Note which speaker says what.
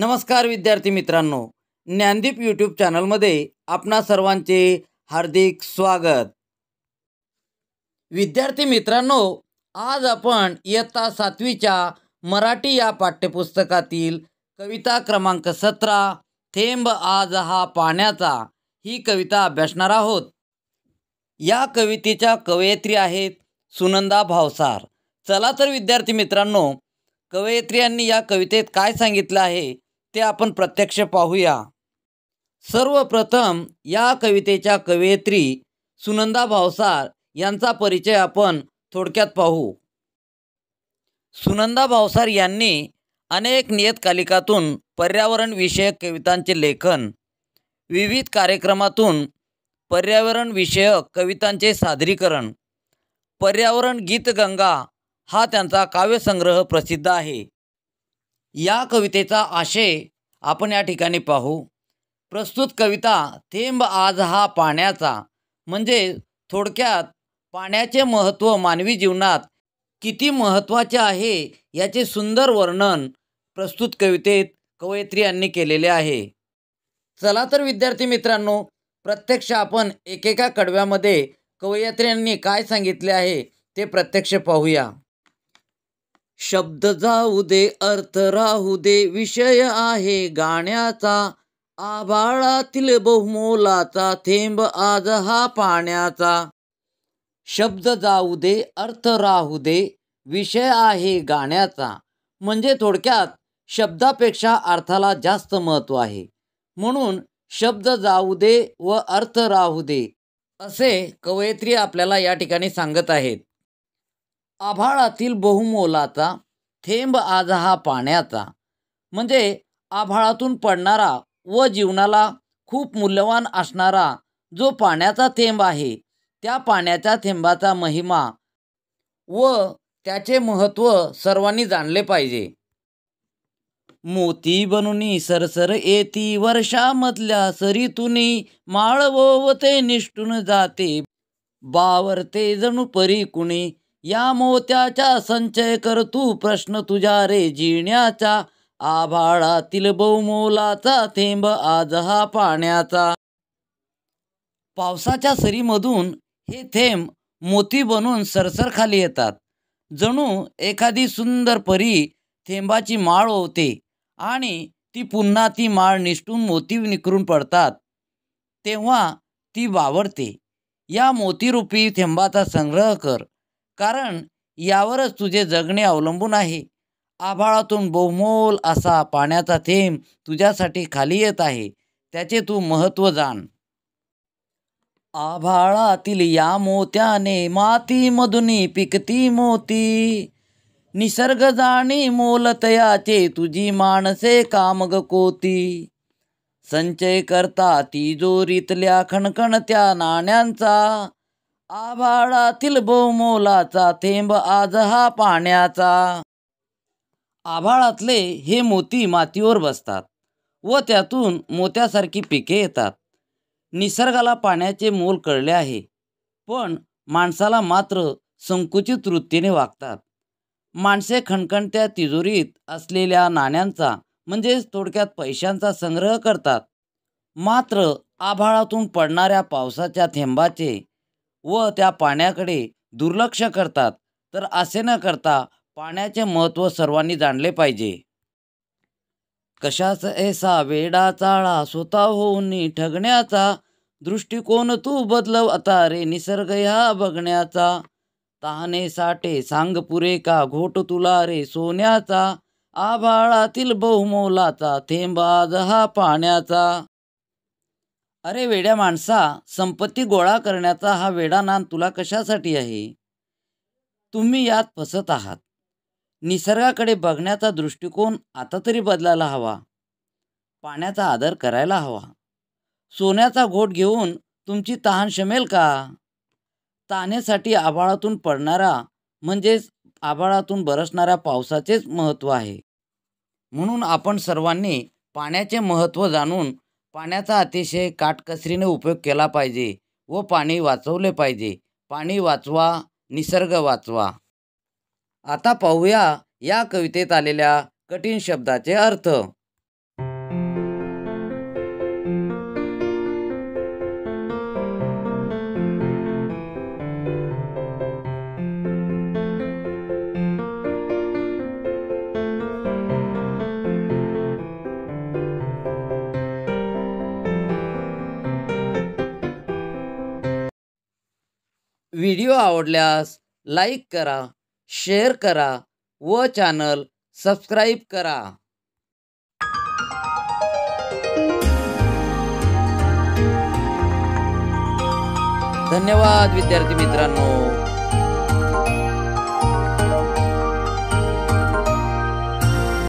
Speaker 1: नमस्कार विद्यार्थी मित्रांनो ज्ञानदीप यूट्यूब चॅनलमध्ये आपणा सर्वांचे हार्दिक स्वागत विद्यार्थी मित्रांनो आज आपण इयत्ता सातवीच्या मराठी या पाठ्यपुस्तकातील कविता क्रमांक सतरा थेंब आज हा पाण्याचा ही कविता अभ्यासणार आहोत या कवितेच्या कवयित्री आहेत सुनंदा भावसार चला तर विद्यार्थी मित्रांनो कवयित्री यांनी या कवितेत काय सांगितलं आहे ते आपण प्रत्यक्ष पाहूया सर्वप्रथम या कवितेच्या कवयित्री सुनंदा भावसार यांचा परिचय आपण थोडक्यात पाहू सुनंदा भावसार यांनी अनेक नियतकालिकातून पर्यावरणविषयक कवितांचे लेखन विविध कार्यक्रमातून पर्यावरणविषयक कवितांचे सादरीकरण पर्यावरण गीतगंगा हा त्यांचा काव्यसंग्रह प्रसिद्ध आहे या कवितेचा आशय आपण या ठिकाणी पाहू प्रस्तुत कविता थेंब आज हा पाण्याचा म्हणजे थोडक्यात पाण्याचे महत्त्व मानवी जीवनात किती महत्त्वाचे आहे याचे सुंदर वर्णन प्रस्तुत कवितेत कवयित्री यांनी केलेले आहे चला तर विद्यार्थी मित्रांनो प्रत्यक्ष आपण एकेका कडव्यामध्ये यांनी काय सांगितले आहे ते प्रत्यक्ष पाहूया शब्द जाऊ दे अर्थ राहू दे विषय आहे गाण्याचा आभाळातील बहुमोलाचा थेंब आज हा पाण्याचा शब्द जाऊ दे अर्थ राहू दे विषय आहे गाण्याचा म्हणजे थोडक्यात शब्दापेक्षा अर्थाला जास्त महत्त्व आहे म्हणून शब्द जाऊ दे व अर्थ राहू दे असे कवयित्री आपल्याला या ठिकाणी सांगत आहेत आभाळातील बहुमोलाचा थेंब आज हा पाण्याचा म्हणजे आभाळातून पडणारा व जीवनाला खूप मूल्यवान असणारा जो पाण्याचा थेंब आहे त्या पाण्याच्या थेंबाचा महिमा व त्याचे महत्त्व सर्वांनी जाणले पाहिजे मोती बनूनी सरसर येती वर्षामधल्या सरीतून माळवोवते निष्ठून जाते बावरते जणू परी कुणी या मोत्याचा संचय कर तू प्रश्न तुझ्या रे जिण्याचा आभाळातील बहुमोलाचा थेंब आज हा पाण्याचा पावसाच्या सरीमधून हे थेंब मोती बनून सरसर खाली येतात जणू एखादी सुंदर परी थेंबाची माळ होते आणि ती पुन्हा ती माळ निष्ठून मोती निखरून पडतात तेव्हा ती वावरते या मोतीरूपी थेंबाचा संग्रह कर कारण यावरच तुझे जगणे अवलंबून आहे आभाळातून बहुमोल असा पाण्याचा थेंब तुझ्यासाठी खाली येत आहे त्याचे तू महत्त्व जाण आभाळातील या मोत्याने माती मधुनी पिकती मोती निसर्ग जाणी मोलतयाचे तुझी माणसे कामग कोती संचय करता तिजोरीतल्या खणखणत्या नाण्यांचा आभाळातील बहुमोलाचा थेंब आज हा पाण्याचा आभाळातले हे मोती मातीवर बसतात व त्यातून मोत्यासारखी पिके येतात निसर्गाला पाण्याचे मोल कळले आहे पण माणसाला मात्र संकुचित वृत्तीने वागतात माणसे खणखणत्या तिजोरीत असलेल्या नाण्यांचा म्हणजेच थोडक्यात पैशांचा संग्रह करतात मात्र आभाळातून पडणाऱ्या पावसाच्या थेंबाचे व त्या पाण्याकडे दुर्लक्ष करतात तर असे न करता पाण्याचे महत्त्व सर्वांनी जाणले पाहिजे कशाच ऐसा वेडा चाळा स्वतः होऊन ठगण्याचा दृष्टिकोन तू बदलव आता रे निसर्ग ह्या बघण्याचा तहाने साठे सांग पुरे का घोट तुला रे सोन्याचा आभाळातील बहुमोलाचा थेंबाज हा पाण्याचा अरे वेड्या माणसा संपत्ती गोळा करण्याचा हा वेडा नान तुला कशासाठी आहे तुम्ही यात फसत आहात निसर्गाकडे बघण्याचा दृष्टिकोन आता तरी बदलायला हवा पाण्याचा आदर करायला हवा सोन्याचा घोट घेऊन तुमची तहान शमेल का तानेसाठी आबाळातून पडणारा म्हणजेच आबाळातून बरसणाऱ्या पावसाचेच महत्त्व आहे म्हणून आपण सर्वांनी पाण्याचे महत्त्व जाणून पाण्याचा अतिशय काटकसरीने उपयोग केला पाहिजे व पाणी वाचवले पाहिजे पाणी वाचवा निसर्ग वाचवा आता पाहूया या कवितेत आलेल्या कठीण शब्दाचे अर्थ व्हिडिओ आवडल्यास लाईक करा शेअर करा व चॅनल सबस्क्राईब करा धन्यवाद विद्यार्थी मित्रांनो